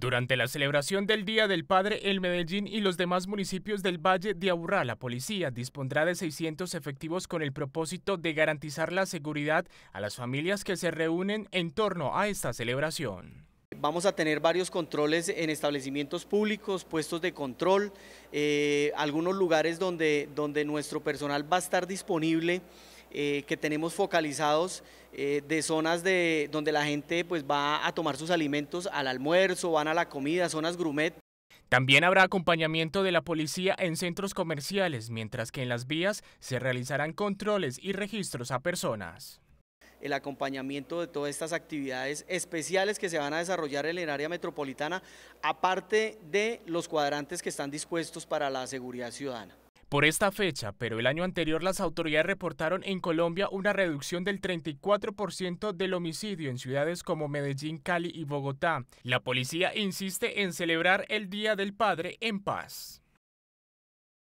Durante la celebración del Día del Padre el Medellín y los demás municipios del Valle de Aburrá, la policía dispondrá de 600 efectivos con el propósito de garantizar la seguridad a las familias que se reúnen en torno a esta celebración. Vamos a tener varios controles en establecimientos públicos, puestos de control, eh, algunos lugares donde, donde nuestro personal va a estar disponible eh, que tenemos focalizados eh, de zonas donde la gente pues, va a tomar sus alimentos al almuerzo, van a la comida, zonas grumet. También habrá acompañamiento de la policía en centros comerciales, mientras que en las vías se realizarán controles y registros a personas el acompañamiento de todas estas actividades especiales que se van a desarrollar en el área metropolitana, aparte de los cuadrantes que están dispuestos para la seguridad ciudadana por esta fecha, pero el año anterior las autoridades reportaron en Colombia una reducción del 34% del homicidio en ciudades como Medellín, Cali y Bogotá. La policía insiste en celebrar el Día del Padre en paz.